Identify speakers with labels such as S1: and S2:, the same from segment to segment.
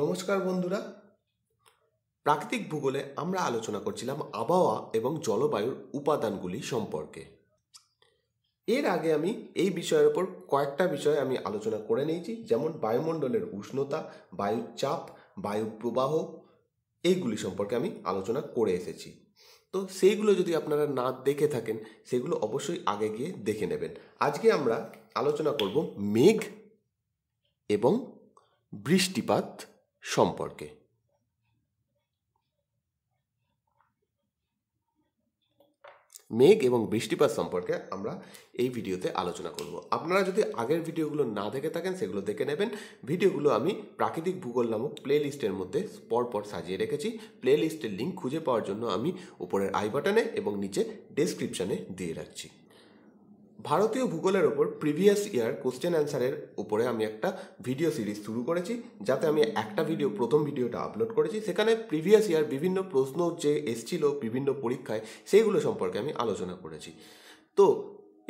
S1: নমস্কার বন্ধুরা প্রাকৃতিক ভূগোলে আমরা আলোচনা করছিলাম আবহাওয়া এবং জলবায়ুর উপাদানগুলি সম্পর্কে এর আগে আমি এই বিষয়ের ওপর কয়েকটা বিষয় আমি আলোচনা করে নিয়েছি যেমন বায়ুমণ্ডলের উষ্ণতা বায়ুর চাপ বায়ু প্রবাহ এইগুলি সম্পর্কে আমি আলোচনা করে এসেছি তো সেইগুলো যদি আপনারা না দেখে থাকেন সেগুলো অবশ্যই আগে গিয়ে দেখে নেবেন আজকে আমরা আলোচনা করব মেঘ এবং বৃষ্টিপাত সম্পর্কে মেঘ এবং বৃষ্টিপাত সম্পর্কে আমরা এই ভিডিওতে আলোচনা করব আপনারা যদি আগের ভিডিওগুলো না দেখে থাকেন সেগুলো দেখে নেবেন ভিডিওগুলো আমি প্রাকৃতিক ভূগোল নামক প্লে লিস্টের মধ্যে পরপর সাজিয়ে রেখেছি প্লে লিস্টের লিঙ্ক খুঁজে পাওয়ার জন্য আমি উপরের আই বাটনে এবং নিচে ডেসক্রিপশানে দিয়ে রাখছি ভারতীয় ভূগোলের ওপর প্রিভিয়াস ইয়ার কোশ্চেন অ্যান্সারের উপরে আমি একটা ভিডিও সিরিজ শুরু করেছি যাতে আমি একটা ভিডিও প্রথম ভিডিওটা আপলোড করেছি সেখানে প্রিভিয়াস ইয়ার বিভিন্ন প্রশ্ন যে এসছিল বিভিন্ন পরীক্ষায় সেইগুলো সম্পর্কে আমি আলোচনা করেছি তো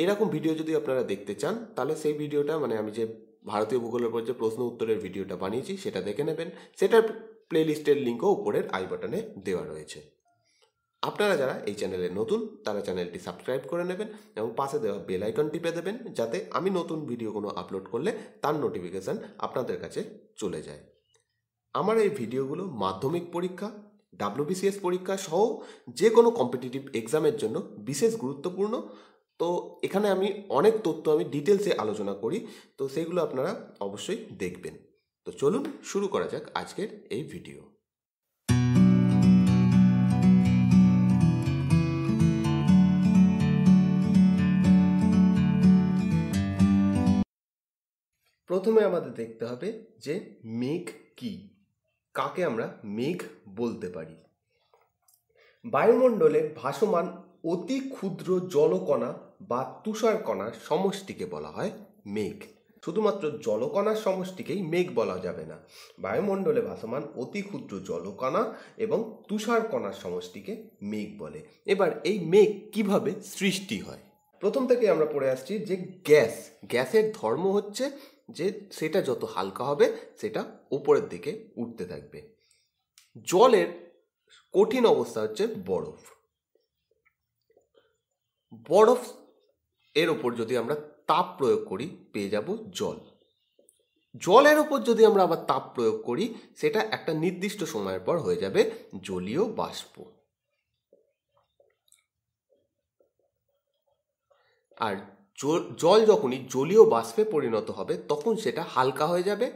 S1: এরকম ভিডিও যদি আপনারা দেখতে চান তাহলে সেই ভিডিওটা মানে আমি যে ভারতীয় ভূগোলের উপর যে প্রশ্ন উত্তরের ভিডিওটা বানিয়েছি সেটা দেখে নেবেন সেটার প্লেলিস্টের লিঙ্কও উপরের আই বাটনে দেওয়া রয়েছে আপনারা যারা এই চ্যানেলে নতুন তারা চ্যানেলটি সাবস্ক্রাইব করে নেবেন এবং পাশে দেওয়া বেল আইকন টিপে দেবেন যাতে আমি নতুন ভিডিও কোনো আপলোড করলে তার নোটিফিকেশান আপনাদের কাছে চলে যায় আমার এই ভিডিওগুলো মাধ্যমিক পরীক্ষা ডাব্লুবিসিএস পরীক্ষা সহ যে কোনো কম্পিটিটিভ এক্সামের জন্য বিশেষ গুরুত্বপূর্ণ তো এখানে আমি অনেক তথ্য আমি ডিটেলসে আলোচনা করি তো সেগুলো আপনারা অবশ্যই দেখবেন তো চলুন শুরু করা যাক আজকের এই ভিডিও প্রথমে আমাদের দেখতে হবে যে মেঘ কি কাকে আমরা মেঘ বলতে পারি বায়ুমণ্ডলে ভাসমান অতি ক্ষুদ্র জলকণা বা তুষারকণার সমষ্টিকে বলা হয় মেঘ শুধুমাত্র জলকণার সমষ্টিকেই মেঘ বলা যাবে না বায়ুমণ্ডলে ভাসমান অতি ক্ষুদ্র জলকণা এবং কণার সমষ্টিকে মেঘ বলে এবার এই মেঘ কিভাবে সৃষ্টি হয় প্রথম থেকে আমরা পড়ে আসছি যে গ্যাস গ্যাসের ধর্ম হচ্ছে যে সেটা যত হালকা হবে সেটা উপরের দিকে উঠতে থাকবে জলের কঠিন অবস্থা হচ্ছে বরফ বরফ এর ওপর যদি আমরা তাপ প্রয়োগ করি পেয়ে যাব জল জলের ওপর যদি আমরা আবার তাপ প্রয়োগ করি সেটা একটা নির্দিষ্ট সময়ের পর হয়ে যাবে জলীয় বাষ্প আর জল যখনই জলীয় বাষ্পে পরিণত হবে তখন সেটা হালকা হয়ে যাবে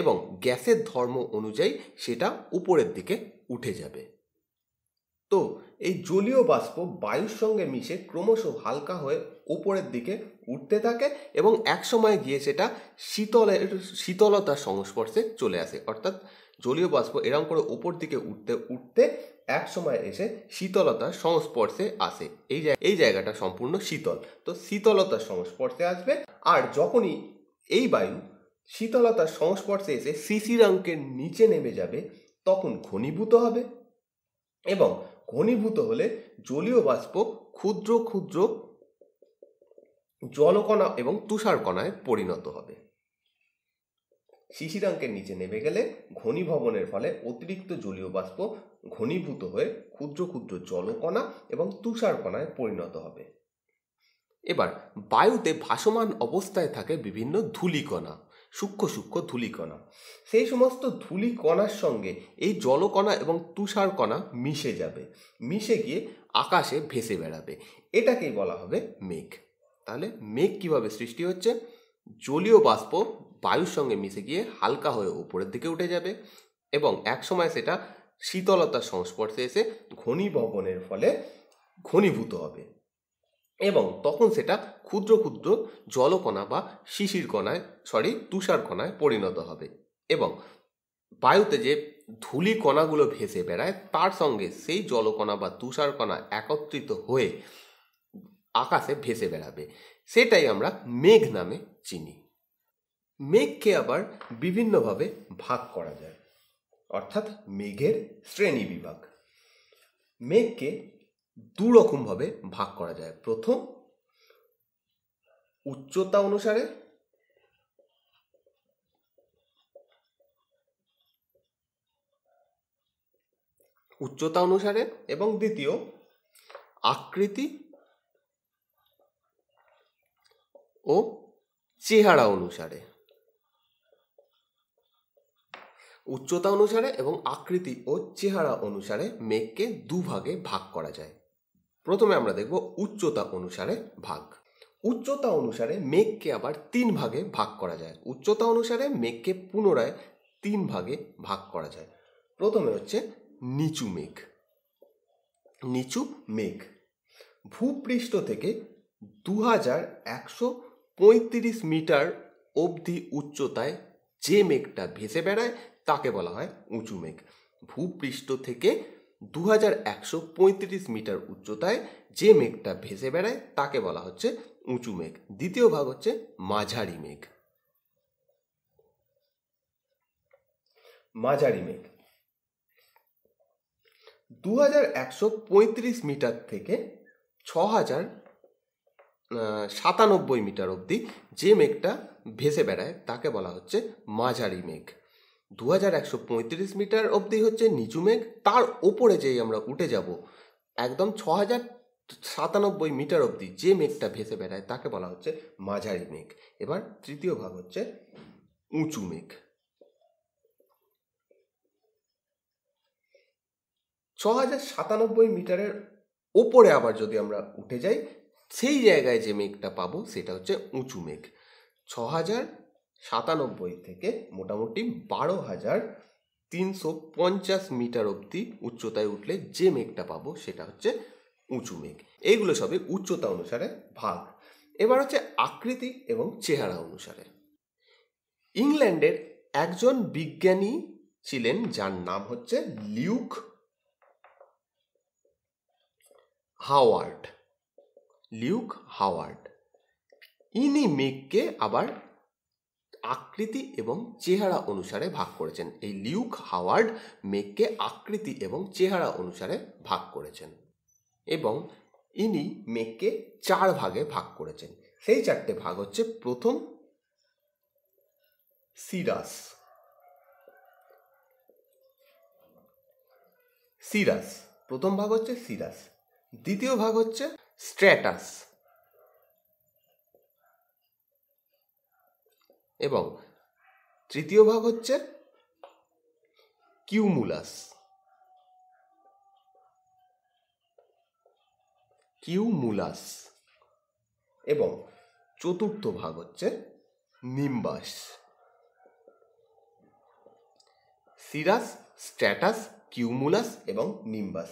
S1: এবং গ্যাসের ধর্ম অনুযায়ী সেটা উপরের দিকে উঠে যাবে তো এই জলীয় বাষ্প বায়ুর সঙ্গে মিশে ক্রমশ হালকা হয়ে উপরের দিকে উঠতে থাকে এবং এক সময় গিয়ে সেটা শীতলের শীতলতার সংস্পর্শে চলে আসে অর্থাৎ জলীয় বাষ্প এরম করে উপর দিকে উঠতে উঠতে এক সময় এসে শীতলতার সংস্পর্শে আসে এই এই জায়গাটা সম্পূর্ণ শীতল তো শীতলতার সংস্পর্শে আসবে আর যখনই এই বায়ু শীতলতার সংস্পর্শে এসে শিশিরাঙ্কের নিচে নেমে যাবে তখন ঘনীভূত হবে এবং ঘনীভূত হলে জলীয় বাষ্প ক্ষুদ্র ক্ষুদ্র জলকণা এবং তুষারকণায় পরিণত হবে শিশিরাঙ্কের নিচে নেমে গেলে ঘনীভবনের ফলে অতিরিক্ত জলীয় বাষ্প ঘনীভূত হয়ে ক্ষুদ্র ক্ষুদ্র জলকণা এবং তুষারকণায় পরিণত হবে এবার বায়ুতে ভাসমান অবস্থায় থাকে বিভিন্ন ধূলিকণা সূক্ষ্ম সূক্ষ্ম ধুলিকণা সেই সমস্ত ধুলিকণার সঙ্গে এই জলকণা এবং তুষারকণা মিশে যাবে মিশে গিয়ে আকাশে ভেসে বেড়াবে এটাকেই বলা হবে মেঘ তাহলে মেঘ কিভাবে সৃষ্টি হচ্ছে জলীয় বাষ্প বায়ুর সঙ্গে মিশে গিয়ে হালকা হয়ে উপরের দিকে উঠে যাবে এবং একসময় সেটা শীতলতার সংস্পর্শে এসে ঘনীভবনের ফলে ঘনীভূত হবে এবং তখন সেটা ক্ষুদ্র ক্ষুদ্র জলকণা বা শিশির কণায় সরি তুষার কণায় পরিণত হবে এবং বায়ুতে যে ধুলি কণাগুলো ভেসে বেড়ায় তার সঙ্গে সেই জলকণা বা তুষার কণা একত্রিত হয়ে আকাশে ভেসে বেড়াবে সেটাই আমরা মেঘ নামে চিনি মেঘকে আবার বিভিন্নভাবে ভাগ করা যায় অর্থাৎ মেঘের শ্রেণী বিভাগ মেঘকে দু রকমভাবে ভাগ করা যায় প্রথম উচ্চতা অনুসারে উচ্চতা অনুসারে এবং দ্বিতীয় আকৃতি ও চেহারা অনুসারে উচ্চতা অনুসারে এবং আকৃতি ও চেহারা অনুসারে মেঘকে দুভাগে ভাগ করা যায় প্রথমে আমরা দেখব উচ্চতা অনুসারে ভাগ উচ্চতা অনুসারে মেঘকে আবার তিন ভাগে ভাগ করা যায় উচ্চতা অনুসারে মেঘকে পুনরায় তিন ভাগে ভাগ করা যায় প্রথমে হচ্ছে নিচু মেঘ নিচু মেঘ ভূপৃষ্ঠ থেকে দু হাজার একশো পঁয়ত্রিশ মিটার অবধি উচ্চতায় যে মেঘটা ভেসে বেড়ায় তাকে বলা হয় উঁচু মেঘ ভূপৃষ্ঠ থেকে দু মিটার উচ্চতায় যে মেঘটা ভেসে বেড়ায় তাকে বলা হচ্ছে উঁচু মেঘ দ্বিতীয় ভাগ হচ্ছে মাঝারি মেঘ মাঝারি মেঘ দু মিটার থেকে ছ হাজার সাতানব্বই মিটার অবধি যে মেঘটা ভেসে বেড়ায় তাকে বলা হচ্ছে মাঝারি মেঘ দু মিটার অবধি হচ্ছে নিচু মেঘ তার ওপরে যেই আমরা উঠে যাব একদম ছ হাজার সাতানব্বই মিটার অবধি যে মেঘটা ভেসে বেড়ায় তাকে বলা হচ্ছে মাঝারি মেঘ এবার তৃতীয় ভাগ হচ্ছে উঁচু মেঘ ছ হাজার সাতানব্বই মিটারের ওপরে আবার যদি আমরা উঠে যাই সেই জায়গায় যে মেঘটা পাবো সেটা হচ্ছে উঁচু মেঘ ছ হাজার সাতানব্বই থেকে মোটামুটি বারো হাজার তিনশো পঞ্চাশ মিটার অবধি উচ্চতায় উঠলে যে মেঘটা পাবো সেটা হচ্ছে উঁচু মেঘ এইগুলো সবই উচ্চতা অনুসারে ভাগ এবার হচ্ছে আকৃতি এবং চেহারা অনুসারে ইংল্যান্ডের একজন বিজ্ঞানী ছিলেন যার নাম হচ্ছে লিউক হাওয়ার্ড লিউক হাওয়ার্ড ইনি মেঘকে আবার আকৃতি এবং চেহারা অনুসারে ভাগ করেছেন এই লিউক হাওয়ার্ড মেঘকে আকৃতি এবং চেহারা অনুসারে ভাগ করেছেন এবং ইনি মেঘকে চার ভাগে ভাগ করেছেন সেই চারটে ভাগ হচ্ছে প্রথম সিরাস সিরাস প্রথম ভাগ হচ্ছে সিরাস দ্বিতীয় ভাগ হচ্ছে স্ট্র্যাটাস এবং তৃতীয় ভাগ হচ্ছে কিউমুলাস কিউমুলাস এবং চতুর্থ ভাগ হচ্ছে নিম্বাস সিরাস স্ট্যাটাস কিউমুলাস এবং নিম্বাস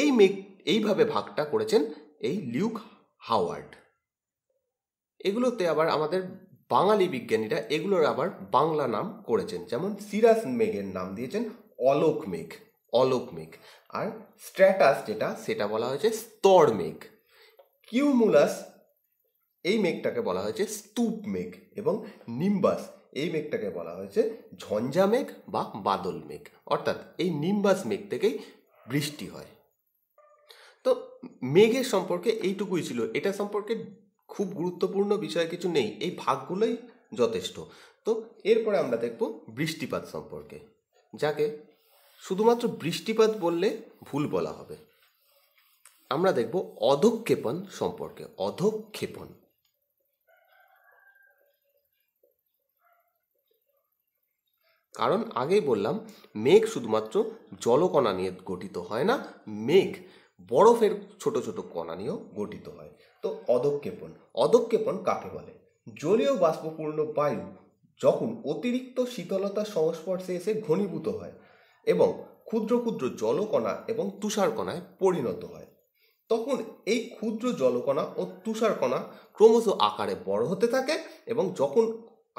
S1: এই মেক এইভাবে ভাগটা করেছেন এই লিউক হাওয়ার্ড এগুলোতে আবার আমাদের বাঙালি বিজ্ঞানীরা এগুলোর আবার বাংলা নাম করেছেন যেমন সিরাস মেঘের নাম দিয়েছেন অলোক মেঘ অলোক মেঘ আর স্ট্র্যাটাস যেটা সেটা বলা হয়েছে স্তর মেঘ কিউমুলাস এই মেঘটাকে বলা হয়েছে স্তূপ মেঘ এবং নিম্বাস এই মেঘটাকে বলা হয়েছে ঝঞ্ঝা মেঘ বা বাদল মেঘ অর্থাৎ এই নিম্বাস মেঘ থেকেই বৃষ্টি হয় তো মেঘের সম্পর্কে এইটুকুই ছিল এটা সম্পর্কে খুব গুরুত্বপূর্ণ বিষয় কিছু নেই এই ভাগগুলোই যথেষ্ট তো এরপরে আমরা দেখব বৃষ্টিপাত সম্পর্কে যাকে শুধুমাত্র বৃষ্টিপাত বললে ভুল বলা হবে আমরা দেখব অধক্ষেপণ সম্পর্কে অধক্ষেপণ কারণ আগেই বললাম মেঘ শুধুমাত্র জলকণা নিয়ে গঠিত হয় না মেঘ বরফের ছোট ছোট কণা নিয়েও গঠিত হয় তো অদক্ষেপণ অদক্ষেপণ কাকে বলে জলীয় বাষ্পপূর্ণ বায়ু যখন অতিরিক্ত শীতলতার সংস্পর্শে এসে ঘনীভূত হয় এবং ক্ষুদ্র ক্ষুদ্র জলকণা এবং তুষারকণায় পরিণত হয় তখন এই ক্ষুদ্র জলকণা ও তুষারকণা ক্রমশ আকারে বড় হতে থাকে এবং যখন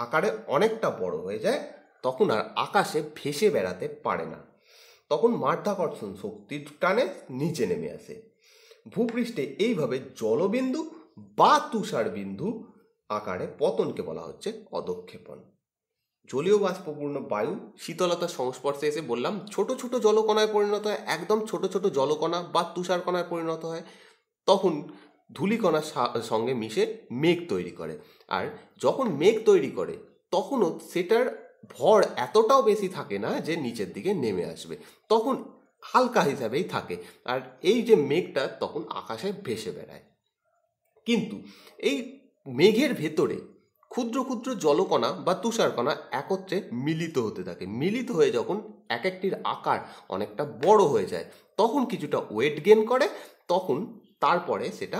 S1: আকারে অনেকটা বড় হয়ে যায় তখন আর আকাশে ভেসে বেড়াতে পারে না তখন মাধ্যাকর্ষণ শক্তির টানে নিচে নেমে আসে ভূপৃষ্ঠে এইভাবে জলবিন্দু বা তুষারবিন্দু আকারে পতনকে বলা হচ্ছে অধক্ষেপণ জলীয় বাষ্পপূর্ণ বায়ু শীতলতার সংস্পর্শে এসে বললাম ছোট ছোট জলকণায় পরিণত হয় একদম ছোট ছোট জলকণা বা তুষারকণায় পরিণত হয় তখন ধুলিকণার সঙ্গে মিশে মেঘ তৈরি করে আর যখন মেঘ তৈরি করে তখনও সেটার ভর এতটাও বেশি থাকে না যে নিচের দিকে নেমে আসবে তখন হালকা হিসাবেই থাকে আর এই যে মেঘটা তখন আকাশে ভেসে বেড়ায় কিন্তু এই মেঘের ভেতরে ক্ষুদ্র ক্ষুদ্র জলকণা বা তুষারকণা একত্রে মিলিত হতে থাকে মিলিত হয়ে যখন এক একটির আকার অনেকটা বড় হয়ে যায় তখন কিছুটা ওয়েট গেন করে তখন তারপরে সেটা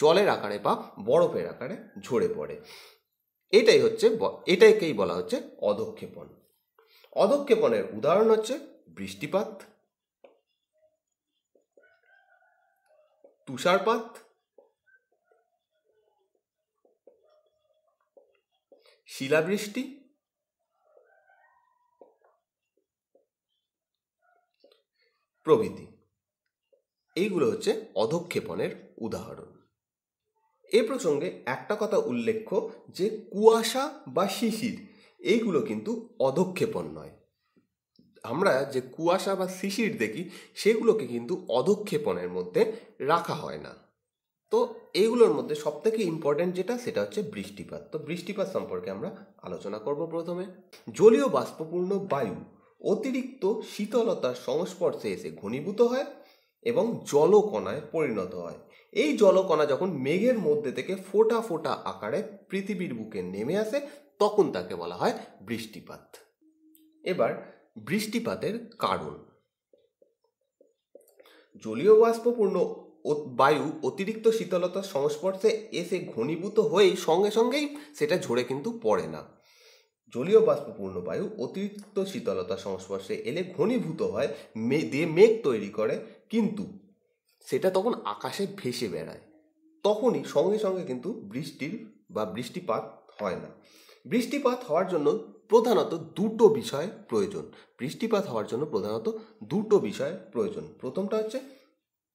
S1: জলের আকারে বা বরফের আকারে ঝরে পড়ে এটাই হচ্ছে এটাকেই বলা হচ্ছে অধক্ষেপণ অধক্ষেপণের উদাহরণ হচ্ছে বৃষ্টিপাত তুষারপাত শিলাবৃষ্টি প্রভৃতি এইগুলো হচ্ছে অধক্ষেপণের উদাহরণ এ প্রসঙ্গে একটা কথা উল্লেখ্য যে কুয়াশা বা শিশির এইগুলো কিন্তু অধক্ষেপণ নয় আমরা যে কুয়াশা বা শিশির দেখি সেগুলোকে কিন্তু অধক্ষেপণের মধ্যে রাখা হয় না তো এইগুলোর মধ্যে সবথেকে ইম্পর্ট্যান্ট যেটা সেটা হচ্ছে বৃষ্টিপাত তো বৃষ্টিপাত সম্পর্কে আমরা আলোচনা করব প্রথমে জলীয় বাষ্পপূর্ণ বায়ু অতিরিক্ত শীতলতার সংস্পর্শে এসে ঘনীভূত হয় এবং জলকণায় পরিণত হয় এই জলকণা যখন মেঘের মধ্যে থেকে ফোটা ফোটা আকারে পৃথিবীর বুকে নেমে আসে তখন তাকে বলা হয় বৃষ্টিপাত এবার বৃষ্টিপাতের কারণ জলীয় বাষ্পপূর্ণ বায়ু অতিরিক্ত শীতলতার সংস্পর্শে এসে ঘনীভূত হয়েই সঙ্গে সঙ্গেই সেটা ঝরে কিন্তু পড়ে না জলীয় বাষ্পপূর্ণ বায়ু অতিরিক্ত শীতলতা সংস্পর্শে এলে ঘনীভূত হয় দিয়ে মেঘ তৈরি করে কিন্তু সেটা তখন আকাশে ভেসে বেড়ায় তখনই সঙ্গে সঙ্গে কিন্তু বৃষ্টির বা বৃষ্টিপাত হয় না বৃষ্টিপাত হওয়ার জন্য প্রধানত দুটো বিষয় প্রয়োজন বৃষ্টিপাত হওয়ার জন্য প্রধানত দুটো বিষয় প্রয়োজন প্রথমটা হচ্ছে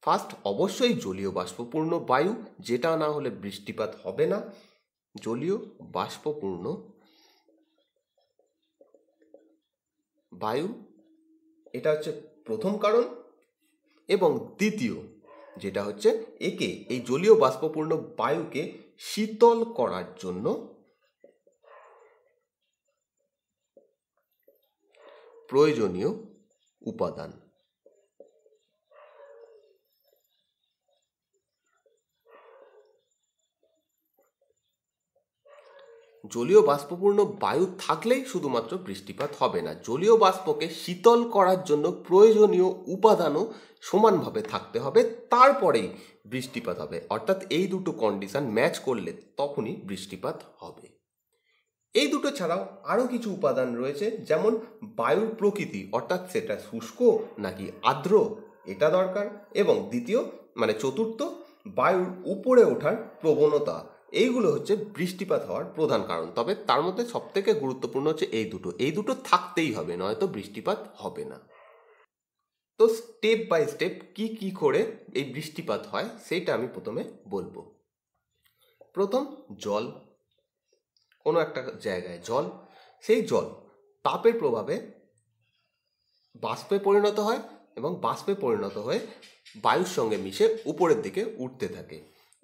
S1: ফার্স্ট অবশ্যই জলীয় বাষ্পপূর্ণ বায়ু যেটা না হলে বৃষ্টিপাত হবে না জলীয় বাষ্পপূর্ণ বায়ু এটা হচ্ছে প্রথম কারণ এবং দ্বিতীয় যেটা হচ্ছে একে এই জলীয় বাষ্পপূর্ণ বায়ুকে শীতল করার জন্য প্রয়োজনীয় উপাদান জলীয় বাষ্পপূর্ণ বায়ু থাকলেই শুধুমাত্র বৃষ্টিপাত হবে না জলীয় বাষ্পকে শীতল করার জন্য প্রয়োজনীয় উপাদানও সমানভাবে থাকতে হবে তারপরেই বৃষ্টিপাত হবে অর্থাৎ এই দুটো কন্ডিশন ম্যাচ করলে তখনই বৃষ্টিপাত হবে এই দুটো ছাড়াও আরও কিছু উপাদান রয়েছে যেমন বায়ুর প্রকৃতি অর্থাৎ সেটা শুষ্ক নাকি আর্দ্র এটা দরকার এবং দ্বিতীয় মানে চতুর্থ বায়ুর উপরে ওঠার প্রবণতা এইগুলো হচ্ছে বৃষ্টিপাত হওয়ার প্রধান কারণ তবে তার মধ্যে সবথেকে গুরুত্বপূর্ণ হচ্ছে এই দুটো এই দুটো থাকতেই হবে নয়তো বৃষ্টিপাত হবে না তো স্টেপ বাই স্টেপ কি কি করে এই বৃষ্টিপাত হয় সেটা আমি প্রথমে বলবো প্রথম জল কোনো একটা জায়গায় জল সেই জল তাপের প্রভাবে বাষ্পে পরিণত হয় এবং বাষ্পে পরিণত হয়ে বায়ুর সঙ্গে মিশে উপরের দিকে উঠতে থাকে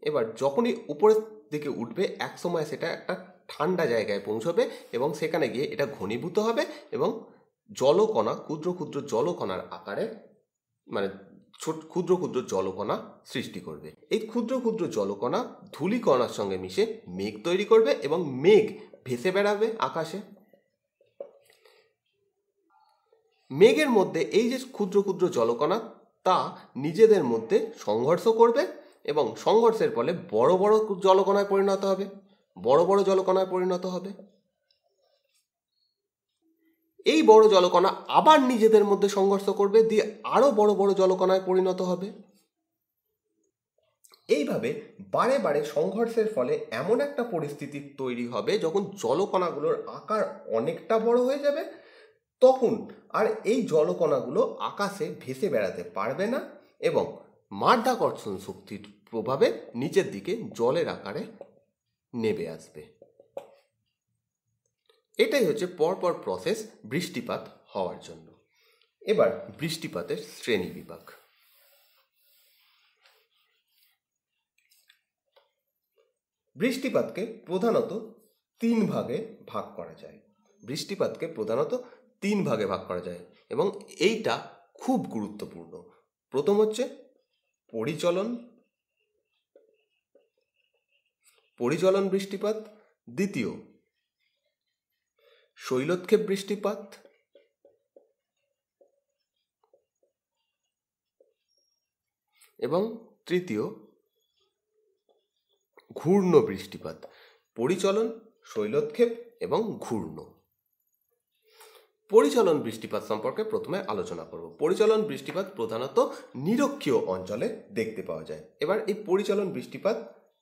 S1: এবার যখনই উপরের দিকে উঠবে এক সময় সেটা একটা ঠান্ডা জায়গায় পৌঁছবে এবং সেখানে গিয়ে এটা ঘনীভূত হবে এবং জলকণা ক্ষুদ্র ক্ষুদ্র জলকণার আকারে মানে ছোট ক্ষুদ্র ক্ষুদ্র জলকণা সৃষ্টি করবে এই ক্ষুদ্র ক্ষুদ্র জলকণা ধূলিকণার সঙ্গে মিশে মেঘ তৈরি করবে এবং মেঘ ভেসে বেড়াবে আকাশে মেঘের মধ্যে এই যে ক্ষুদ্র ক্ষুদ্র জলকণা তা নিজেদের মধ্যে সংঘর্ষ করবে এবং সংঘর্ষের ফলে বড় বড় জলকণায় পরিণত হবে বড় বড় জলকণায় পরিণত হবে এই বড় জলকণা আবার নিজেদের মধ্যে সংঘর্ষ করবে দিয়ে আরও বড় বড় জলকণায় পরিণত হবে এইভাবে বারে বারে সংঘর্ষের ফলে এমন একটা পরিস্থিতি তৈরি হবে যখন জলকণাগুলোর আকার অনেকটা বড় হয়ে যাবে তখন আর এই জলকণাগুলো আকাশে ভেসে বেড়াতে পারবে না এবং মাধ্যাকর্ষণ শক্তির প্রভাবে নিচের দিকে জলের আকারে নেবে আসবে এটাই হচ্ছে পরপর প্রসেস বৃষ্টিপাত হওয়ার জন্য এবার বৃষ্টিপাতের শ্রেণী বিভাগ বৃষ্টিপাতকে প্রধানত তিন ভাগে ভাগ করা যায় বৃষ্টিপাতকে প্রধানত তিন ভাগে ভাগ করা যায় এবং এইটা খুব গুরুত্বপূর্ণ প্রথম হচ্ছে পরিচলন পরিচলন বৃষ্টিপাত দ্বিতীয় শৈলক্ষেপ বৃষ্টিপাত এবং তৃতীয় ঘূর্ণ বৃষ্টিপাত পরিচলন শৈলক্ষেপ এবং ঘূর্ণ পরিচলন বৃষ্টিপাত সম্পর্কে প্রথমে আলোচনা করব পরিচলন বৃষ্টিপাত প্রধানত নিরক্ষীয় অঞ্চলে দেখতে পাওয়া যায় এবার এই পরিচলন বৃষ্টিপাত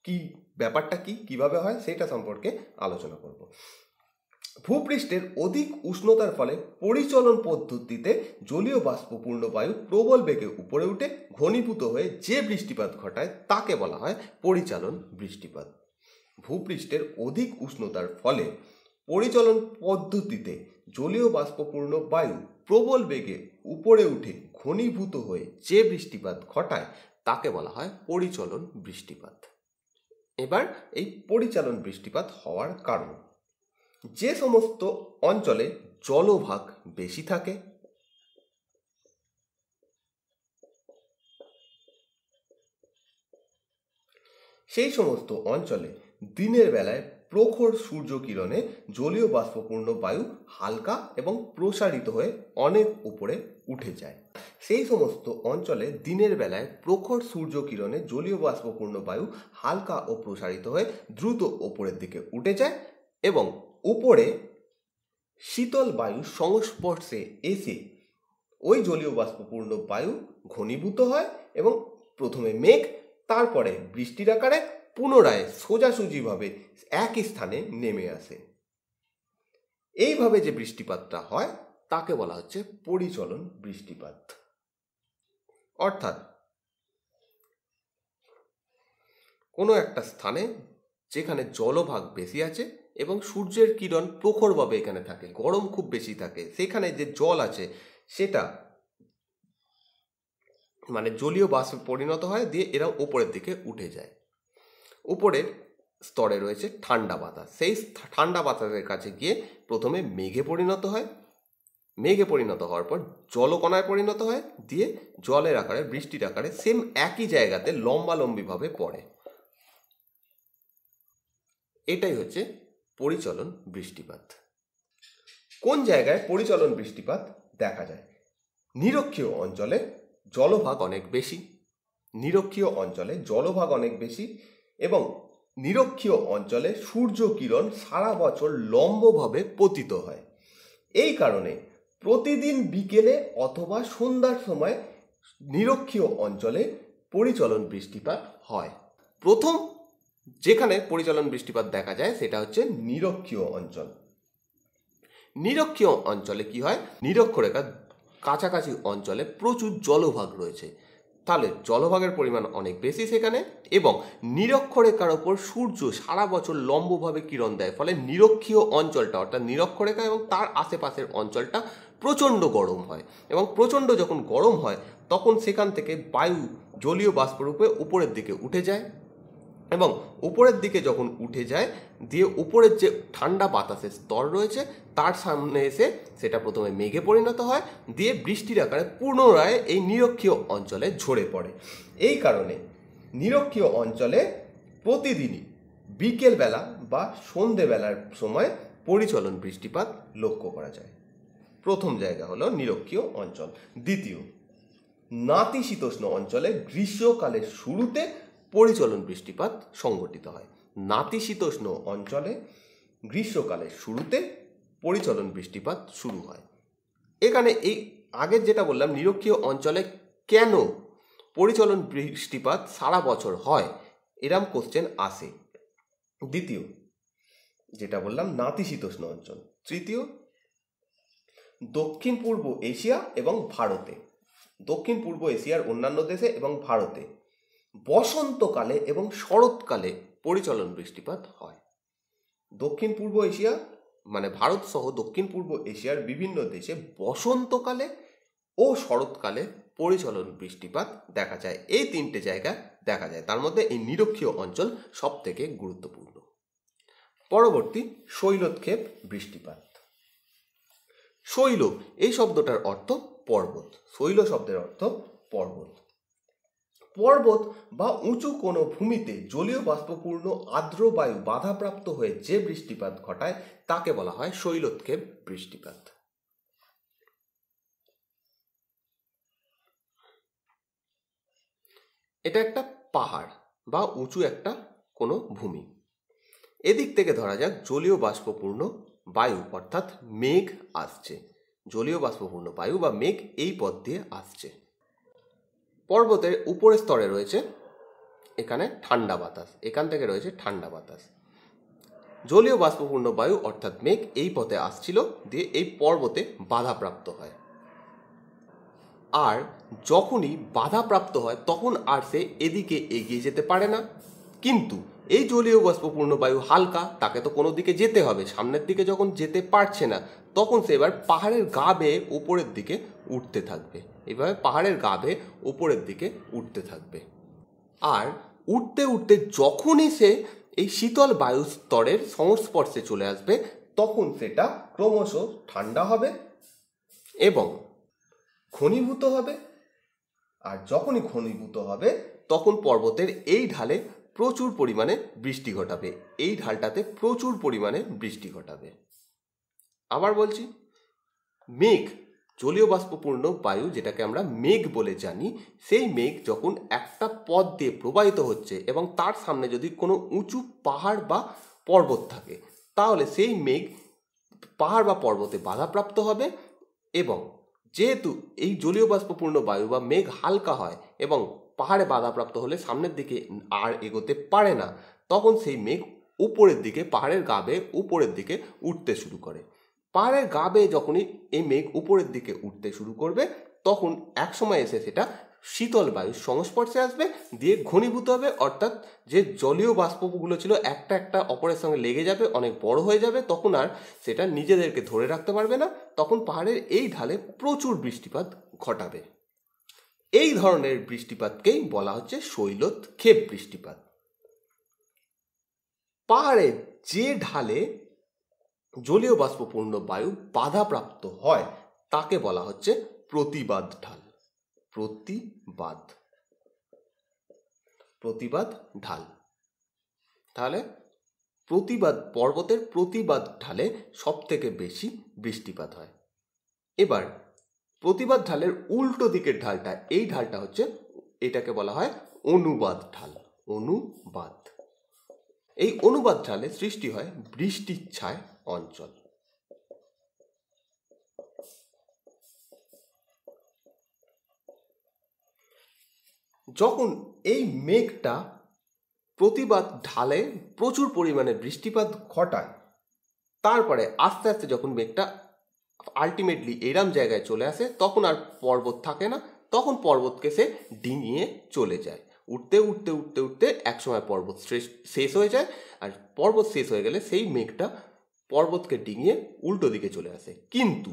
S1: কি ব্যাপারটা কি কিভাবে হয় সেটা সম্পর্কে আলোচনা করব ভূপৃষ্ঠের অধিক উষ্ণতার ফলে পরিচলন পদ্ধতিতে জলীয় বাষ্পপূর্ণ বায়ু প্রবল বেগে উপরে উঠে ঘনীভূত হয়ে যে বৃষ্টিপাত ঘটায় তাকে বলা হয় পরিচালন বৃষ্টিপাত ভূপৃষ্ঠের অধিক উষ্ণতার ফলে পরিচলন পদ্ধতিতে জলীয় বাষ্পপূর্ণ বায়ু প্রবল বেগে উপরে উঠে ঘনীভূত হয়ে যে বৃষ্টিপাত ঘটায় তাকে বলা হয় পরিচলন বৃষ্টিপাত এবার এই পরিচালন বৃষ্টিপাত হওয়ার কারণ যে সমস্ত অঞ্চলে জলভাগ বেশি থাকে সেই সমস্ত অঞ্চলে দিনের বেলায় প্রখর সূর্যকিরণে জলীয় বাষ্পপূর্ণ বায়ু হালকা এবং প্রসারিত হয়ে অনেক উপরে উঠে যায় সেই সমস্ত অঞ্চলে দিনের বেলায় প্রখর সূর্যকিরণে জলীয় বাষ্পপূর্ণ বায়ু হালকা ও প্রসারিত হয়ে দ্রুত ওপরের দিকে উঠে যায় এবং উপরে শীতল বায়ু সংস্পর্শে এসে ওই জলীয় বাষ্পপূর্ণ বায়ু ঘনীভূত হয় এবং প্রথমে মেঘ তারপরে বৃষ্টির আকারে পুনরায় সোজাসুজিভাবে একই স্থানে নেমে আসে এইভাবে যে বৃষ্টিপাতটা হয় তাকে বলা হচ্ছে পরিচলন বৃষ্টিপাত অর্থাৎ কোনো একটা স্থানে যেখানে জলভাগ বেশি আছে এবং সূর্যের কিরণ প্রখরভাবে এখানে থাকে গরম খুব বেশি থাকে সেখানে যে জল আছে সেটা মানে জলীয় বাষ্পে পরিণত হয় দিয়ে এরা ওপরের দিকে উঠে যায় উপরের স্তরে রয়েছে ঠান্ডা বাতাস সেই ঠান্ডা বাতাসের কাছে গিয়ে প্রথমে মেঘে পরিণত হয় মেঘে পরিণত হওয়ার পর জলকণায় পরিণত হয় দিয়ে জলের আকারে বৃষ্টির আকারে সেম একই জায়গাতে লম্বালম্বিভাবে পড়ে এটাই হচ্ছে পরিচলন বৃষ্টিপাত কোন জায়গায় পরিচলন বৃষ্টিপাত দেখা যায় নিরক্ষীয় অঞ্চলে জলভাগ অনেক বেশি নিরক্ষীয় অঞ্চলে জলভাগ অনেক বেশি এবং নিরক্ষীয় অঞ্চলে সূর্য কিরণ সারা বছর লম্বভাবে পতিত হয় এই কারণে প্রতিদিন বিকেলে অথবা সন্ধ্যার সময় নিরক্ষীয় অঞ্চলে পরিচলন বৃষ্টিপাত হয় প্রথম যেখানে পরিচালন বৃষ্টিপাত দেখা যায় সেটা হচ্ছে নিরক্ষীয় অঞ্চল নিরক্ষীয় অঞ্চলে কি হয় নিরক্ষরেখার কাছাকাছি অঞ্চলে প্রচুর জলভাগ রয়েছে তাহলে জলভাগের পরিমাণ অনেক বেশি সেখানে এবং নিরক্ষরেখার ওপর সূর্য সারা বছর লম্বভাবে কিরণ দেয় ফলে নিরক্ষীয় অঞ্চলটা অর্থাৎ নিরক্ষরেখা এবং তার আশেপাশের অঞ্চলটা প্রচণ্ড গরম হয় এবং প্রচণ্ড যখন গরম হয় তখন সেখান থেকে বায়ু জলীয় বাষ্পরূপে উপরের দিকে উঠে যায় এবং উপরের দিকে যখন উঠে যায় দিয়ে উপরের যে ঠান্ডা বাতাসের স্তর রয়েছে তার সামনে এসে সেটা প্রথমে মেঘে পরিণত হয় দিয়ে বৃষ্টির আকারে পুনরায় এই নিরক্ষীয় অঞ্চলে ঝরে পড়ে এই কারণে নিরক্ষীয় অঞ্চলে প্রতিদিনই বিকেলবেলা বা সন্ধেবেলার সময় পরিচলন বৃষ্টিপাত লক্ষ্য করা যায় প্রথম জায়গা হলো নিরক্ষীয় অঞ্চল দ্বিতীয় নাতিশীতোষ্ণ অঞ্চলে গ্রীষ্মকালের শুরুতে পরিচলন বৃষ্টিপাত সংঘটিত হয় নাতিশীতোষ্ণ অঞ্চলে গ্রীষ্মকালের শুরুতে পরিচলন বৃষ্টিপাত শুরু হয় এখানে এই আগের যেটা বললাম নিরক্ষীয় অঞ্চলে কেন পরিচলন বৃষ্টিপাত সারা বছর হয় এরম কোশ্চেন আসে দ্বিতীয় যেটা বললাম নাতিশীতোষ্ণ অঞ্চল তৃতীয় দক্ষিণ পূর্ব এশিয়া এবং ভারতে দক্ষিণ পূর্ব এশিয়ার অন্যান্য দেশে এবং ভারতে বসন্তকালে এবং শরৎকালে পরিচলন বৃষ্টিপাত হয় দক্ষিণ পূর্ব এশিয়া মানে ভারত সহ দক্ষিণ পূর্ব এশিয়ার বিভিন্ন দেশে বসন্তকালে ও শরৎকালে পরিচলন বৃষ্টিপাত দেখা যায় এই তিনটে জায়গা দেখা যায় তার মধ্যে এই নিরক্ষীয় অঞ্চল সব থেকে গুরুত্বপূর্ণ পরবর্তী শৈলোৎক্ষেপ বৃষ্টিপাত শৈল এই শব্দটার অর্থ পর্বত শৈল শব্দের অর্থ পর্বত পর্বত বা উঁচু কোনো ভূমিতে জলীয় বাষ্পপূর্ণ আর্দ্র বায়ু বাধাপ্রাপ্ত হয়ে যে বৃষ্টিপাত ঘটায় তাকে বলা হয় শৈলোৎক্ষেপ বৃষ্টিপাত এটা একটা পাহাড় বা উঁচু একটা কোনো ভূমি এদিক থেকে ধরা যাক জলীয় বাষ্পপূর্ণ বায়ু অর্থাৎ মেঘ আসছে জলীয় বাষ্পপূর্ণ বায়ু বা মেঘ এই পথ দিয়ে আসছে পর্বতের উপরের স্তরে রয়েছে এখানে ঠান্ডা বাতাস এখান থেকে রয়েছে ঠান্ডা বাতাস জলীয় বাষ্পপূর্ণ বায়ু অর্থাৎ মেঘ এই পথে আসছিল দিয়ে এই পর্বতে বাধাপ্রাপ্ত হয় আর যখনই বাধাপ্রাপ্ত হয় তখন আর সে এদিকে এগিয়ে যেতে পারে না কিন্তু এই জলীয় বাষ্পপূর্ণ বায়ু হালকা তাকে তো কোনো দিকে যেতে হবে সামনের দিকে যখন যেতে পারছে না তখন সে এবার পাহাড়ের গা বেয়ে উপরের দিকে উঠতে থাকবে এইভাবে পাহাড়ের গা বেয়ে উপরের দিকে উঠতে থাকবে আর উঠতে উঠতে যখনই সে এই শীতল বায়ু স্তরের সংস্পর্শে চলে আসবে তখন সেটা ক্রমশ ঠান্ডা হবে এবং ঘনীভূত হবে আর যখনই ঘনীভূত হবে তখন পর্বতের এই ঢালে প্রচুর পরিমাণে বৃষ্টি ঘটাবে এই ঢালটাতে প্রচুর পরিমাণে বৃষ্টি ঘটাবে আবার বলছি মেঘ জলীয় বাষ্পপূর্ণ বায়ু যেটাকে আমরা মেঘ বলে জানি সেই মেঘ যখন একটা পথ দিয়ে প্রবাহিত হচ্ছে এবং তার সামনে যদি কোনো উঁচু পাহাড় বা পর্বত থাকে তাহলে সেই মেঘ পাহাড় বা পর্বতে বাধাপ্রাপ্ত হবে এবং যেহেতু এই জলীয় বাষ্পপূর্ণ বায়ু বা মেঘ হালকা হয় এবং পাহাড়ে বাধাপ্রাপ্ত হলে সামনের দিকে আর এগোতে পারে না তখন সেই মেঘ উপরের দিকে পাহাড়ের গাবে উপরের দিকে উঠতে শুরু করে পাহাড়ের গা বেয়ে যখনই এই মেঘ উপরের দিকে উঠতে শুরু করবে তখন এক সময় এসে সেটা শীতল বায়ুর সংস্পর্শে আসবে দিয়ে ঘনীভূত হবে অর্থাৎ যে জলীয় বাষ্পগুলো ছিল একটা একটা অপরের সঙ্গে লেগে যাবে অনেক বড় হয়ে যাবে তখন আর সেটা নিজেদেরকে ধরে রাখতে পারবে না তখন পাহাড়ের এই ঢালে প্রচুর বৃষ্টিপাত ঘটাবে এই ধরনের বৃষ্টিপাতকেই বলা হচ্ছে শৈলত ক্ষেপ বৃষ্টিপাত পাহাড়ের যে ঢালে জলীয় বাষ্পপূর্ণ বায়ু বাধাপ্রাপ্ত হয় তাকে বলা হচ্ছে প্রতিবাদ ঢাল প্রতিবাদ প্রতিবাদ ঢাল তাহলে প্রতিবাদ পর্বতের প্রতিবাদ ঢালে সব থেকে বেশি বৃষ্টিপাত হয় এবার প্রতিবাদ ঢালের উল্টো দিকের ঢালটা এই ঢালটা হচ্ছে এটাকে বলা হয় অনুবাদ ঢাল অনুবাদ এই অনুবাদ ঢালে সৃষ্টি হয় বৃষ্টির ছায় অঞ্চল যখন এই মেঘটা প্রতিবাদ ঢালে প্রচুর পরিমাণে বৃষ্টিপাত ঘটায় তারপরে আস্তে আস্তে যখন মেঘটা আলটিমেটলি এরাম জায়গায় চলে আসে তখন আর পর্বত থাকে না তখন পর্বতকে সে ডিঙিয়ে চলে যায় উঠতে উঠতে উঠতে উঠতে একসময় পর্বত শেষ হয়ে যায় আর পর্বত শেষ হয়ে গেলে সেই মেঘটা পর্বতকে ডিঙিয়ে উল্টো দিকে চলে আসে কিন্তু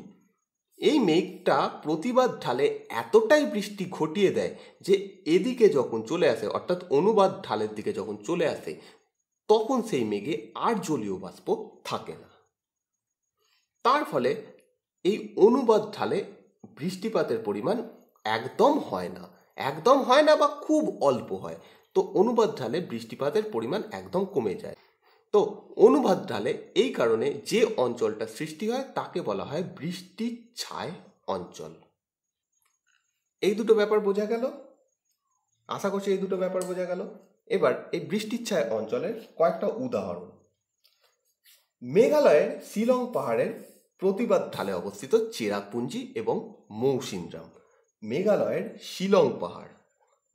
S1: এই মেঘটা প্রতিবাদ ঢালে এতটাই বৃষ্টি ঘটিয়ে দেয় যে এদিকে যখন চলে আসে অর্থাৎ অনুবাদ ঢালের দিকে যখন চলে আসে তখন সেই মেঘে আর জলীয় বাষ্প থাকে না তার ফলে এই অনুবাদ ঢালে বৃষ্টিপাতের পরিমাণ একদম হয় না একদম হয় না বা খুব অল্প হয় তো অনুবাদ ঢালে বৃষ্টিপাতের পরিমাণ একদম কমে যায় তো অনুবাদ ঢালে এই কারণে যে অঞ্চলটা সৃষ্টি হয় তাকে বলা হয় বৃষ্টির ছায় অঞ্চল এই দুটো ব্যাপার বোঝা গেল আশা করছি এই দুটো ব্যাপার বোঝা গেল এবার এই বৃষ্টির ছায় অঞ্চলের কয়েকটা উদাহরণ মেঘালয়ের শিলং পাহাড়ের প্রতিবাদ ঢালে অবস্থিত চেরাপুঞ্জি এবং মৌসিনরাম মেঘালয়ের শিলং পাহাড়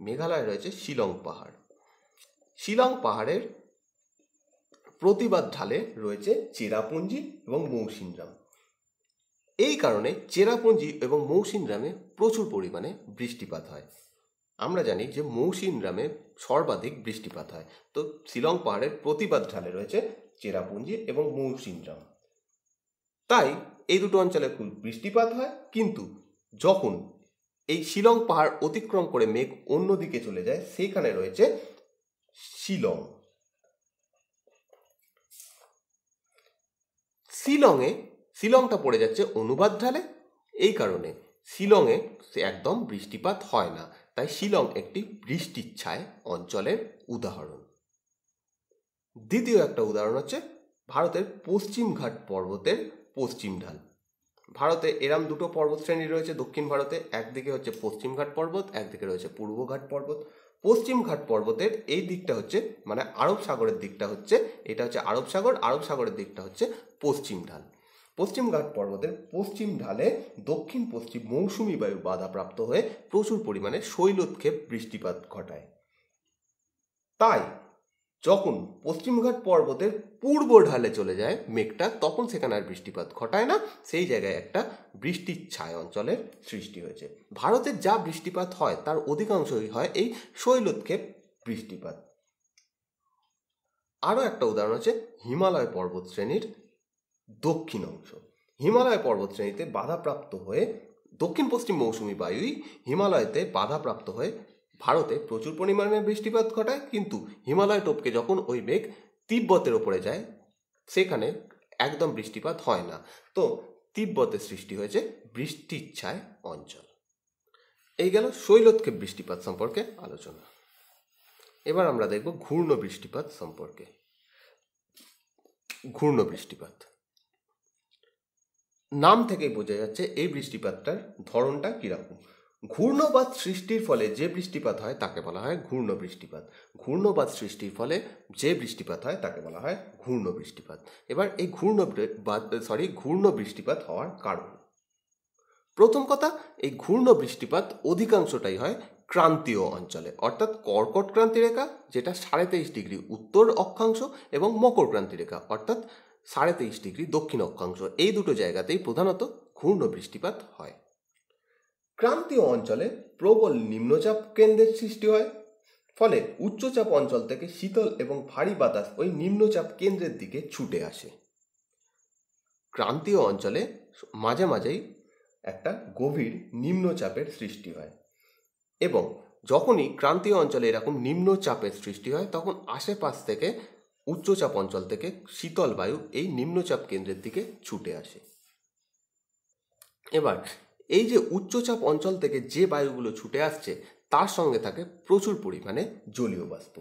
S1: মেঘালয় রয়েছে শিলং পাহাড় শিলং পাহাড়ের প্রতিবাদ ঢালে রয়েছে চেরাপুঞ্জি এবং মৌসিনরাম এই কারণে চেরাপুঞ্জি এবং মৌসিনরামে প্রচুর পরিমাণে বৃষ্টিপাত হয় আমরা জানি যে মৌসিনরামে সর্বাধিক বৃষ্টিপাত হয় তো শিলং পাহাড়ের প্রতিবাদ ঢালে রয়েছে চেরাপুঞ্জি এবং মৌসিনরাম তাই এই দুটো অঞ্চলে খুব বৃষ্টিপাত হয় কিন্তু যখন এই শিলং পাহাড় অতিক্রম করে মেঘ অন্যদিকে চলে যায় সেখানে রয়েছে শিলং শিলংয়ে শিলংটা পড়ে যাচ্ছে অনুবাদ ঢালে এই কারণে শিলংয়ে একদম বৃষ্টিপাত হয় না তাই শিলং একটি বৃষ্টির ছায় অঞ্চলের উদাহরণ দ্বিতীয় একটা উদাহরণ হচ্ছে ভারতের পশ্চিমঘাট পর্বতের পশ্চিম ঢাল ভারতে এরাম দুটো পর্বত শ্রেণী রয়েছে দক্ষিণ ভারতে একদিকে হচ্ছে পশ্চিমঘাট পর্বত একদিকে রয়েছে পূর্বঘাট পর্বত পশ্চিমঘাট পর্বতের এই দিকটা হচ্ছে মানে আরব সাগরের দিকটা হচ্ছে এটা হচ্ছে আরব সাগর আরব সাগরের দিকটা হচ্ছে পশ্চিম ঢাল পশ্চিমঘাট পর্বতের পশ্চিম ঢালে দক্ষিণ পশ্চিম মৌসুমি বায়ু বাধাপ্রাপ্ত হয়ে প্রচুর পরিমাণে শৈলোৎক্ষেপ বৃষ্টিপাত ঘটায় তাই যখন পশ্চিমঘাট পর্বতের পূর্ব ঢালে চলে যায় মেঘটা তখন সেখানে আর বৃষ্টিপাত ঘটায় না সেই জায়গায় একটা বৃষ্টির ছায় অঞ্চলের সৃষ্টি হয়েছে ভারতের যা বৃষ্টিপাত হয় তার অধিকাংশই হয় এই শৈলোৎক্ষেপ বৃষ্টিপাত আরও একটা উদাহরণ হচ্ছে হিমালয় পর্বত শ্রেণীর দক্ষিণ অংশ হিমালয় পর্বত শ্রেণীতে বাধাপ্রাপ্ত হয়ে দক্ষিণ পশ্চিম মৌসুমি বায়ুই হিমালয়তে বাধাপ্রাপ্ত হয়ে ভারতে প্রচুর পরিমাণে বৃষ্টিপাত ঘটায় কিন্তু হিমালয় টপকে যখন ওই মেঘ তিব্বতের ওপরে যায় সেখানে একদম বৃষ্টিপাত হয় না তো তিব্বতে সৃষ্টি হয়েছে বৃষ্টির ছায় অঞ্চল এই গেল শৈলোৎক্ষেপ বৃষ্টিপাত সম্পর্কে আলোচনা এবার আমরা দেখব ঘূর্ণ বৃষ্টিপাত সম্পর্কে ঘূর্ণ বৃষ্টিপাত নাম থেকেই বোঝা যাচ্ছে এই বৃষ্টিপাতটার ধরনটা কীরকম ঘূর্ণপাত সৃষ্টির ফলে যে বৃষ্টিপাত হয় তাকে বলা হয় ঘূর্ণ বৃষ্টিপাত ঘূর্ণপাত সৃষ্টির ফলে যে বৃষ্টিপাত হয় তাকে বলা হয় ঘূর্ণ বৃষ্টিপাত এবার এই ঘূর্ণ সরি ঘূর্ণ বৃষ্টিপাত হওয়ার কারণ প্রথম কথা এই ঘূর্ণ বৃষ্টিপাত অধিকাংশটাই হয় ক্রান্তীয় অঞ্চলে অর্থাৎ কর্কট ক্রান্তি রেখা যেটা সাড়ে তেইশ ডিগ্রি উত্তর অক্ষাংশ এবং মকর ক্রান্তি রেখা অর্থাৎ সাড়ে তেইশ ডিগ্রি দক্ষিণ অক্ষাংশ এই দুটো জায়গাতেই প্রধানত ঘূর্ণ বৃষ্টিপাত হয় ক্রান্তীয় অঞ্চলে প্রবল নিম্নচাপ কেন্দ্রের সৃষ্টি হয় ফলে উচ্চচাপ অঞ্চল থেকে শীতল এবং ভারী বাতাস ওই নিম্নচাপ কেন্দ্রের দিকে ছুটে আসে ক্রান্তীয় অঞ্চলে মাঝে মাঝেই একটা গভীর নিম্নচাপের সৃষ্টি হয় এবং যখনই ক্রান্তীয় অঞ্চলে এরকম নিম্নচাপের সৃষ্টি হয় তখন আশেপাশ থেকে উচ্চচাপ অঞ্চল থেকে শীতল বায়ু এই নিম্নচাপ কেন্দ্রের দিকে ছুটে আসে এবার এই যে উচ্চচাপ অঞ্চল থেকে যে বায়ুগুলো ছুটে আসছে তার সঙ্গে থাকে প্রচুর পরিমাণে জলীয় বাষ্প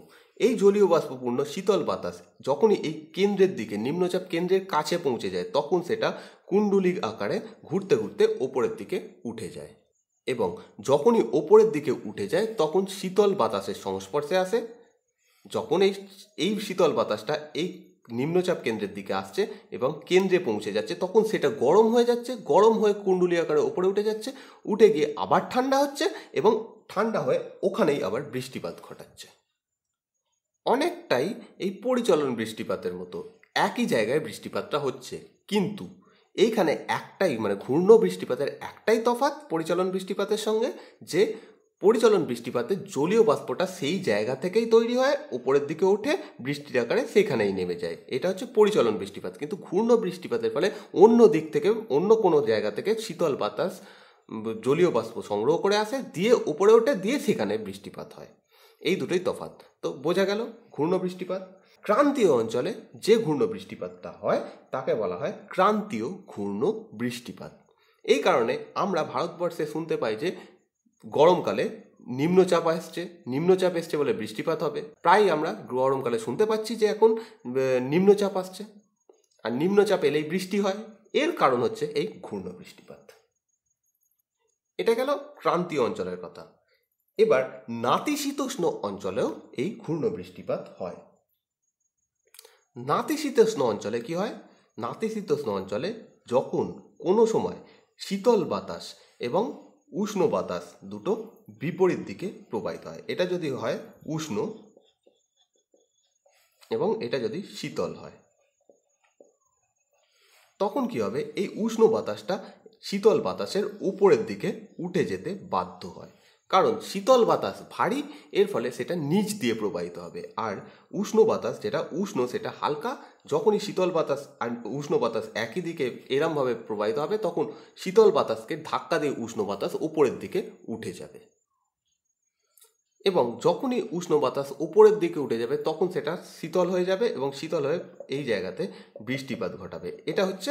S1: এই জলীয় বাষ্পপূর্ণ শীতল বাতাস যখনই এই কেন্দ্রের দিকে নিম্নচাপ কেন্দ্রের কাছে পৌঁছে যায় তখন সেটা কুণ্ডলিক আকারে ঘুরতে ঘুরতে ওপরের দিকে উঠে যায় এবং যখনই ওপরের দিকে উঠে যায় তখন শীতল বাতাসের সংস্পর্শে আসে যখন এই এই শীতল বাতাসটা এই নিম্নচাপ কেন্দ্রের দিকে আসছে এবং কেন্দ্রে পৌঁছে যাচ্ছে তখন সেটা গরম হয়ে যাচ্ছে গরম হয়ে কুণ্ডুলি আকারে ওপরে উঠে যাচ্ছে উঠে গিয়ে আবার ঠান্ডা হচ্ছে এবং ঠান্ডা হয়ে ওখানেই আবার বৃষ্টিপাত ঘটাচ্ছে অনেকটাই এই পরিচলন বৃষ্টিপাতের মতো একই জায়গায় বৃষ্টিপাতটা হচ্ছে কিন্তু এইখানে একটাই মানে ঘূর্ণ বৃষ্টিপাতের একটাই তফাত পরিচালন বৃষ্টিপাতের সঙ্গে যে পরিচলন বৃষ্টিপাতে জলীয় বাষ্পটা সেই জায়গা থেকেই তৈরি হয় উপরের দিকে উঠে বৃষ্টির আকারে সেখানেই নেমে যায় এটা হচ্ছে পরিচলন বৃষ্টিপাত কিন্তু ঘূর্ণ বৃষ্টিপাতের ফলে অন্য দিক থেকে অন্য কোনো জায়গা থেকে শীতল বাতাস জলীয় বাষ্প সংগ্রহ করে আসে দিয়ে উপরে ওঠে দিয়ে সেখানে বৃষ্টিপাত হয় এই দুটোই তফাত তো বোঝা গেল ঘূর্ণ বৃষ্টিপাত ক্রান্তীয় অঞ্চলে যে ঘূর্ণ বৃষ্টিপাতটা হয় তাকে বলা হয় ক্রান্তীয় ঘূর্ণ বৃষ্টিপাত এই কারণে আমরা ভারতবর্ষে শুনতে পাই যে গরমকালে নিম্নচাপ আসছে নিম্নচাপ এসছে বলে বৃষ্টিপাত হবে প্রায় আমরা গরমকালে শুনতে পাচ্ছি যে এখন নিম্নচাপ আসছে আর নিম্নচাপ এলেই বৃষ্টি হয় এর কারণ হচ্ছে এই ঘূর্ণ বৃষ্টিপাত এটা গেল ক্রান্তীয় অঞ্চলের কথা এবার নাতিশীতোষ্ণ অঞ্চলেও এই ঘূর্ণ বৃষ্টিপাত হয় নাতিশীতোষ্ণ অঞ্চলে কি হয় নাতিশীতোষ্ণ অঞ্চলে যখন কোনো সময় শীতল বাতাস এবং উষ্ণ বাতাস দুটো বিপরীত দিকে প্রবাহিত হয় এটা যদি হয় উষ্ণ এবং এটা যদি শীতল হয় তখন কি হবে এই উষ্ণ বাতাসটা শীতল বাতাসের উপরের দিকে উঠে যেতে বাধ্য হয় কারণ শীতল বাতাস ভারী এর ফলে সেটা নিচ দিয়ে প্রবাহিত হবে আর উষ্ণ বাতাস যেটা উষ্ণ সেটা হালকা যখনই শীতল বাতাস আর উষ্ণ বাতাস একই দিকে এরমভাবে প্রবাহিত হবে তখন শীতল বাতাসকে ধাক্কা দিয়ে উষ্ণ বাতাস উপরের দিকে উঠে যাবে এবং যখনই উষ্ণ বাতাস উপরের দিকে উঠে যাবে তখন সেটা শীতল হয়ে যাবে এবং শীতল হয়ে এই জায়গাতে বৃষ্টিপাত ঘটাবে এটা হচ্ছে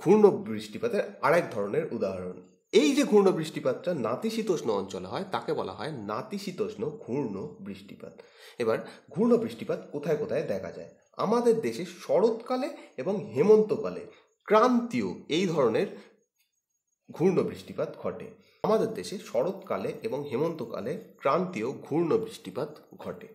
S1: ঘূর্ণ বৃষ্টিপাতের আরেক ধরনের উদাহরণ এই যে ঘূর্ণ বৃষ্টিপাতটা নাতিশীতোষ্ণ অঞ্চলে হয় তাকে বলা হয় নাতিশীতোষ্ণ ঘূর্ণ বৃষ্টিপাত এবার ঘূর্ণ বৃষ্টিপাত কোথায় কোথায় দেখা যায় আমাদের দেশে শরৎকালে এবং হেমন্তকালে ক্রান্তীয় এই ধরনের ঘূর্ণ বৃষ্টিপাত ঘটে আমাদের দেশে শরৎকালে এবং হেমন্তকালে ক্রান্তীয় ঘূর্ণ বৃষ্টিপাত ঘটে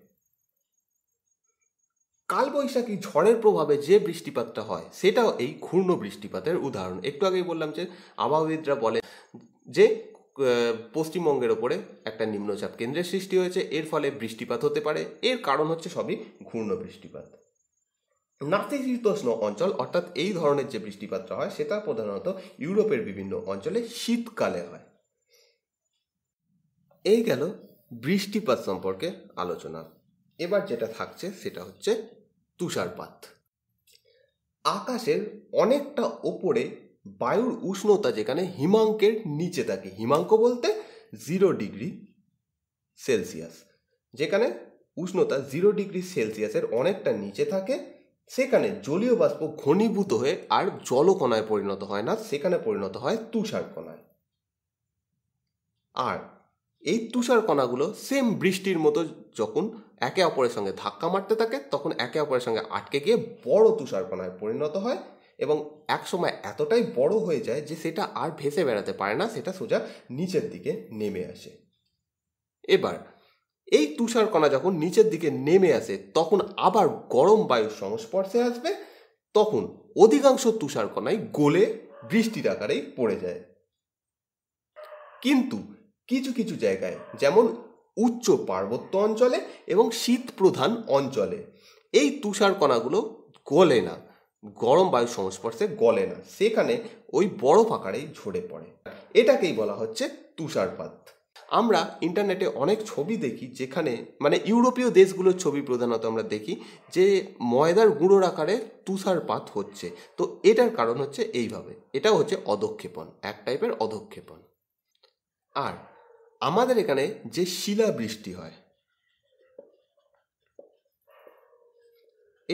S1: কালবৈশাখী ঝড়ের প্রভাবে যে বৃষ্টিপাতটা হয় সেটাও এই ঘূর্ণ বৃষ্টিপাতের উদাহরণ একটু আগেই বললাম যে আবহাওয়িদরা বলে যে পশ্চিমবঙ্গের ওপরে একটা নিম্নচাপ কেন্দ্রের সৃষ্টি হয়েছে এর ফলে বৃষ্টিপাত হতে পারে এর কারণ হচ্ছে সবই ঘূর্ণ বৃষ্টিপাত নাতিশীতোষ্ণ অঞ্চল অর্থাৎ এই ধরনের যে বৃষ্টিপাতটা হয় সেটা প্রধানত ইউরোপের বিভিন্ন অঞ্চলে শীতকালে হয় এই গেল বৃষ্টিপাত সম্পর্কে আলোচনা এবার যেটা থাকছে সেটা হচ্ছে তুষারপাত আকাশের অনেকটা ওপরে বায়ুর উষ্ণতা যেখানে হিমাঙ্কের নিচে থাকে হিমাঙ্ক বলতে জিরো ডিগ্রি সেলসিয়াস যেখানে উষ্ণতা জিরো ডিগ্রি সেলসিয়াসের অনেকটা নিচে থাকে সেখানে জলীয় বাষ্প ঘনীভূত হয়ে আর জলকণায় পরিণত হয় না সেখানে পরিণত হয় কণায় আর এই কণাগুলো সেম বৃষ্টির মতো যখন একে অপরের সঙ্গে ধাক্কা মারতে থাকে তখন একে অপরের সঙ্গে আটকে গিয়ে বড় কণায় পরিণত হয় এবং একসময় এতটাই বড় হয়ে যায় যে সেটা আর ভেসে বেড়াতে পারে না সেটা সোজা নিচের দিকে নেমে আসে এবার এই তুষারকণা যখন নিচের দিকে নেমে আসে তখন আবার গরম বায়ুর সংস্পর্শে আসবে তখন অধিকাংশ কণাই গোলে বৃষ্টির আকারেই পড়ে যায় কিন্তু কিছু কিছু জায়গায় যেমন উচ্চ পার্বত্য অঞ্চলে এবং শীত প্রধান অঞ্চলে এই তুষারকণাগুলো গলে না গরম বায়ু সংস্পর্শে গলে না সেখানে ওই বরফ আকারেই ঝরে পড়ে এটাকেই বলা হচ্ছে তুষারপাত আমরা ইন্টারনেটে অনেক ছবি দেখি যেখানে মানে ইউরোপীয় দেশগুলোর ছবি প্রধানত আমরা দেখি যে ময়দার গুঁড়োর আকারে তুষারপাত হচ্ছে তো এটার কারণ হচ্ছে এইভাবে এটা হচ্ছে অধক্ষেপণ এক টাইপের অধক্ষেপণ আর আমাদের এখানে যে শিলা বৃষ্টি হয়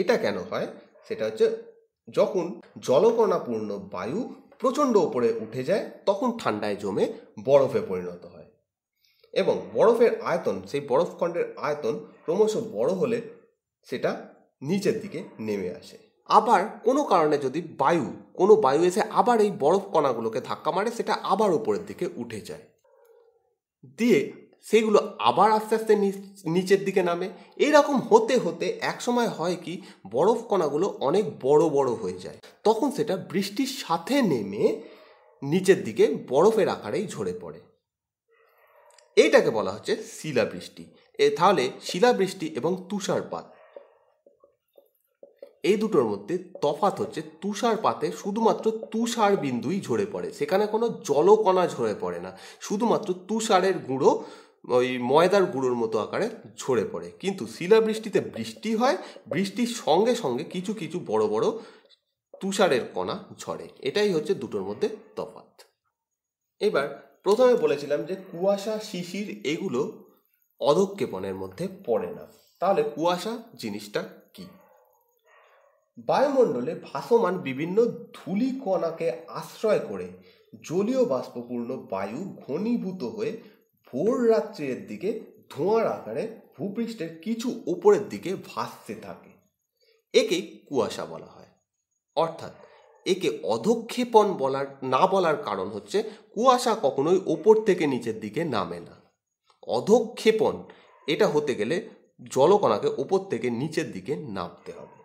S1: এটা কেন হয় সেটা হচ্ছে যখন জলকণাপূর্ণ বায়ু প্রচণ্ড ওপরে উঠে যায় তখন ঠান্ডায় জমে বরফে পরিণত হয় এবং বরফের আয়তন সেই বরফখণ্ডের আয়তন ক্রমশ বড় হলে সেটা নিচের দিকে নেমে আসে আবার কোনো কারণে যদি বায়ু কোনো বায়ু এসে আবার এই বরফ কণাগুলোকে ধাক্কা মারে সেটা আবার উপরের দিকে উঠে যায় দিয়ে সেগুলো আবার আস্তে আস্তে নিচের দিকে নামে এরকম হতে হতে একসময় হয় কি বরফ কণাগুলো অনেক বড় বড় হয়ে যায় তখন সেটা বৃষ্টির সাথে নেমে নিচের দিকে বরফের আকারেই ঝরে পড়ে এইটাকে বলা হচ্ছে শিলাবৃষ্টি এ তাহলে শিলাবৃষ্টি এবং তুষারপাত এই দুটোর মধ্যে তফাত হচ্ছে তুষারপাতে শুধুমাত্র তুষার বিন্দুই ঝরে পড়ে সেখানে কোনো জলকণা ঝরে পড়ে না শুধুমাত্র তুষারের গুঁড়ো ওই ময়দার গুঁড়োর মতো আকারে ঝরে পড়ে কিন্তু শিলাবৃষ্টিতে বৃষ্টি হয় বৃষ্টির সঙ্গে সঙ্গে কিছু কিছু বড় বড় তুষারের কণা ঝরে এটাই হচ্ছে দুটোর মধ্যে তফাৎ এবার প্রথমে বলেছিলাম যে কুয়াশা শিশির এগুলো অধক্ষেপণের মধ্যে পড়ে না তাহলে কুয়াশা জিনিসটা কি বায়ুমণ্ডলে ভাসমান বিভিন্ন কণাকে আশ্রয় করে জলীয় বাষ্পপূর্ণ বায়ু ঘনীভূত হয়ে ভোর রাত্রের দিকে ধোঁয়ার আকারে ভূপৃষ্ঠের কিছু ওপরের দিকে ভাসতে থাকে একে কুয়াশা বলা হয় অর্থাৎ একে অধক্ষেপণ বলার না বলার কারণ হচ্ছে কুয়াশা কখনোই ওপর থেকে নিচের দিকে নামে না অধক্ষেপণ এটা হতে গেলে জলকণাকে ওপর থেকে নিচের দিকে নামতে হবে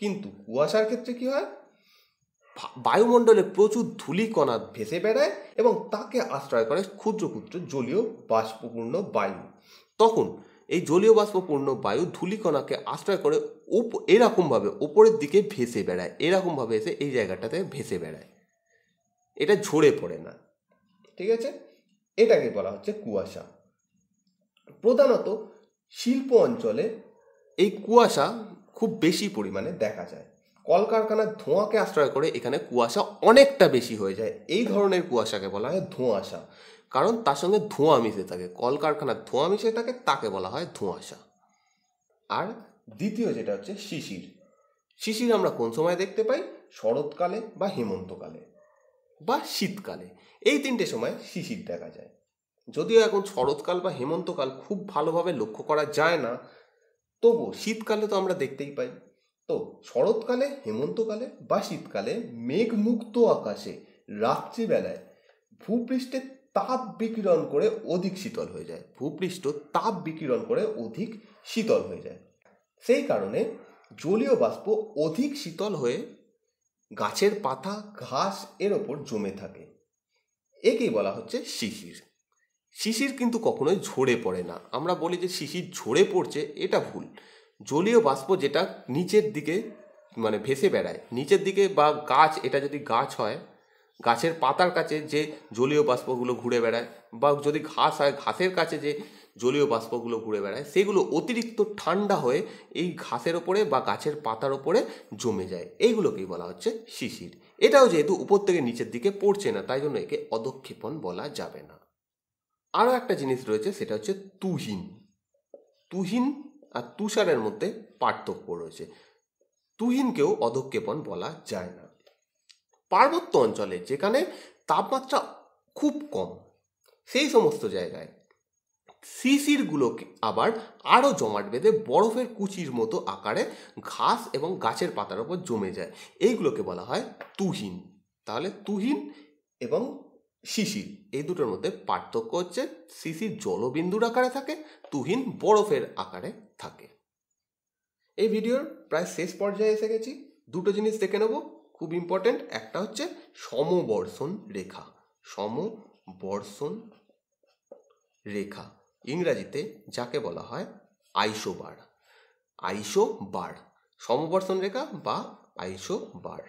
S1: কিন্তু কুয়াশার ক্ষেত্রে কি হয় বায়ুমণ্ডলে প্রচুর ধুলিকণা ভেসে বেড়ায় এবং তাকে আশ্রয় করে ক্ষুদ্র ক্ষুদ্র জলীয় বাষ্পপূর্ণ বায়ু তখন এই জলীয় বাষ্পপূর্ণ বায়ু ধূলিকণাকে আশ্রয় করে উপ এরকমভাবে ওপরের দিকে ভেসে বেড়ায় এরকমভাবে এসে এই জায়গাটাতে ভেসে বেড়ায় এটা ঝরে পড়ে না ঠিক আছে এটাকে বলা হচ্ছে কুয়াশা প্রধানত শিল্প অঞ্চলে এই কুয়াশা খুব বেশি পরিমাণে দেখা যায় কলকারখানার ধোঁয়াকে আশ্রয় করে এখানে কুয়াশা অনেকটা বেশি হয়ে যায় এই ধরনের কুয়াশাকে বলা হয় ধোঁয়াশা কারণ তার সঙ্গে ধোঁয়া মিশে থাকে কলকারখানার ধোঁয়া মিশে থাকে তাকে বলা হয় ধোঁয়াশা আর দ্বিতীয় যেটা হচ্ছে শিশির শিশির আমরা কোন সময় দেখতে পাই শরৎকালে বা হেমন্তকালে বা শীতকালে এই তিনটে সময় শিশির দেখা যায় যদিও এখন শরৎকাল বা হেমন্তকাল খুব ভালোভাবে লক্ষ্য করা যায় না তবু শীতকালে তো আমরা দেখতেই পাই তো শরৎকালে হেমন্তকালে বা শীতকালে মেঘমুক্ত আকাশে রাত্রিবেলায় ভূপৃষ্ঠে তাপ বিকিরণ করে অধিক শীতল হয়ে যায় ভূপৃষ্ঠ তাপ বিকিরণ করে অধিক শীতল হয়ে যায় সেই কারণে জলীয় বাষ্প অধিক শীতল হয়ে গাছের পাতা ঘাস এর ওপর জমে থাকে একেই বলা হচ্ছে শিশির শিশির কিন্তু কখনোই ঝরে পড়ে না আমরা বলি যে শিশির ঝরে পড়ছে এটা ভুল জলীয় বাষ্প যেটা নিচের দিকে মানে ভেসে বেড়ায় নিচের দিকে বা গাছ এটা যদি গাছ হয় গাছের পাতার কাছে যে জলীয় বাষ্পগুলো ঘুরে বেড়ায় বা যদি ঘাস হয় ঘাসের কাছে যে জলীয় বাষ্পগুলো ঘুরে বেড়ায় সেগুলো অতিরিক্ত ঠান্ডা হয়ে এই ঘাসের ওপরে বা গাছের পাতার ওপরে জমে যায় এইগুলোকেই বলা হচ্ছে শিশির এটাও যেহেতু উপর থেকে নিচের দিকে পড়ছে না তাই জন্য একে অধক্ষেপণ বলা যাবে না আরও একটা জিনিস রয়েছে সেটা হচ্ছে তুহিন তুহিন আর তুষারের মধ্যে পার্থক্য রয়েছে তুহিনকেও অধক্ষেপণ বলা যায় না পার্বত্য অঞ্চলে যেখানে তাপমাত্রা খুব কম সেই সমস্ত জায়গায় শিশিরগুলোকে আবার আরও জমাট বেঁধে বরফের কুচির মতো আকারে ঘাস এবং গাছের পাতার ওপর জমে যায় এইগুলোকে বলা হয় তুহিন তাহলে তুহিন এবং শিশির এই দুটোর মধ্যে পার্থক্য হচ্ছে শিশির জলবিন্দুর আকারে থাকে তুহিন বরফের আকারে থাকে এই ভিডিওর প্রায় শেষ পর্যায়ে এসে গেছি দুটো জিনিস দেখে নেব খুব ইম্পর্টেন্ট একটা হচ্ছে সমবর্ষণ রেখা সমবর্ষণ রেখা ইংরাজিতে যাকে বলা হয় আইসো বার আইসো বার সমবর্ষণ রেখা বা আইসো বার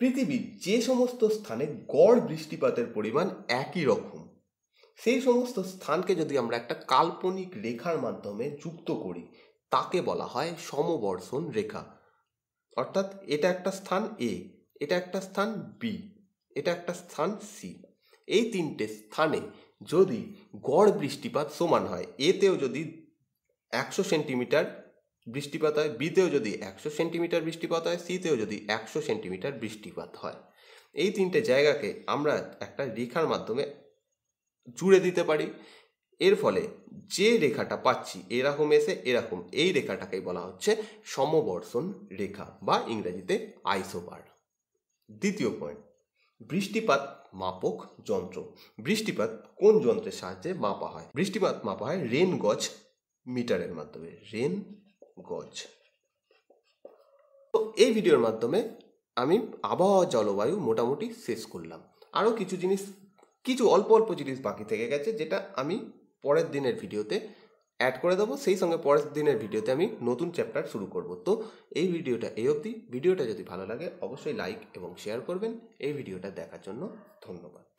S1: পৃথিবীর যে সমস্ত স্থানে গড় বৃষ্টিপাতের পরিমাণ একই রকম সেই সমস্ত স্থানকে যদি আমরা একটা কাল্পনিক রেখার মাধ্যমে যুক্ত করি তাকে বলা হয় সমবর্ষণ রেখা অর্থাৎ এটা একটা স্থান এ এটা একটা স্থান বি এটা একটা স্থান সি এই তিনটে স্থানে যদি গড় বৃষ্টিপাত সমান হয় এতেও যদি একশো সেন্টিমিটার বৃষ্টিপাত হয় বিতেও যদি একশো সেন্টিমিটার বৃষ্টিপাত হয় সিতেও যদি একশো সেন্টিমিটার বৃষ্টিপাত হয় এই তিনটে জায়গাকে আমরা একটা রেখার মাধ্যমে জুড়ে দিতে পারি এর ফলে যে রেখাটা পাচ্ছি এরকম এসে এরকম এই রেখাটাকেই বলা হচ্ছে সমবর্ষণ রেখা বা ইংরেজিতে আইসোবার দ্বিতীয় পয়েন্ট বৃষ্টিপাত মাপক যন্ত্র বৃষ্টিপাত কোন যন্ত্রের সাহায্যে মাপা হয় বৃষ্টিপাত মাপা হয় রেন গজ মিটারের মাধ্যমে রেন গজ তো এই ভিডিওর মাধ্যমে আমি আবহাওয়া জলবায়ু মোটামুটি শেষ করলাম আরও কিছু জিনিস কিছু অল্প অল্প জিনিস বাকি থেকে গেছে যেটা আমি পরের দিনের ভিডিওতে অ্যাড করে দেবো সেই সঙ্গে পরের দিনের ভিডিওতে আমি নতুন চ্যাপ্টার শুরু করব তো এই ভিডিওটা এই অবধি ভিডিওটা যদি ভালো লাগে অবশ্যই লাইক এবং শেয়ার করবেন এই ভিডিওটা দেখার জন্য ধন্যবাদ